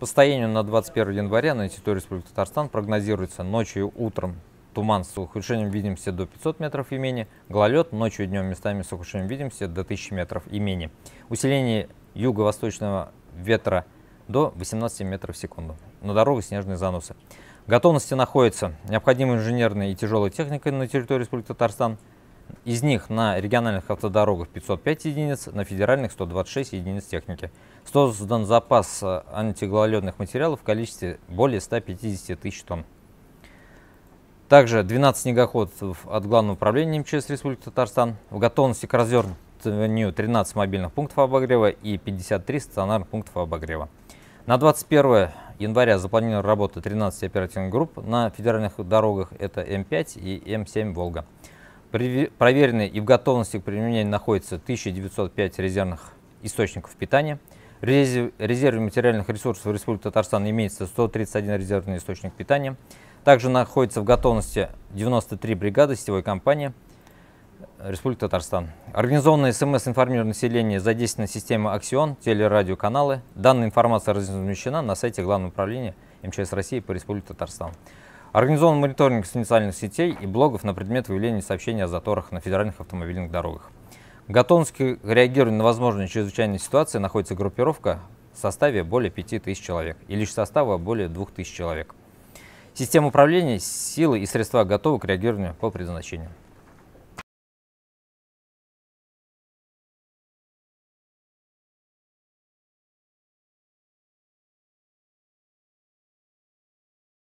По состоянию на 21 января на территории Республики Татарстан прогнозируется ночью и утром туман с ухудшением видимости до 500 метров и менее, гололед ночью и днем местами с ухудшением видимости до 1000 метров и менее. Усиление юго-восточного ветра до 18 метров в секунду. На дорогах снежные заносы. В готовности находится необходимая инженерная и тяжелая техника на территории Республики Татарстан, из них на региональных автодорогах 505 единиц, на федеральных 126 единиц техники. Создан запас э, антигололедных материалов в количестве более 150 тысяч тонн. Также 12 снегоходов от Главного управления МЧС Республики Татарстан. В готовности к развертыванию 13 мобильных пунктов обогрева и 53 стационарных пунктов обогрева. На 21 января запланирована работа 13 оперативных групп на федеральных дорогах. Это М5 и М7 «Волга». Проверены и в готовности к применению находятся 1905 резервных источников питания. В резерве материальных ресурсов Республики Татарстан имеется 131 резервный источник питания. Также находится в готовности 93 бригады сетевой компании э, Республики Татарстан. Организованное СМС-информирование населения задействована система «Аксион», телерадиоканалы. Данная информация размещена на сайте Главного управления МЧС России по Республике Татарстан. Организован мониторинг социальных сетей и блогов на предмет выявления сообщений о заторах на федеральных автомобильных дорогах. В готовности к реагированию на возможные чрезвычайные ситуации находится группировка в составе более 5000 человек и лишь состава более 2000 человек. Система управления, силы и средства готовы к реагированию по предназначению.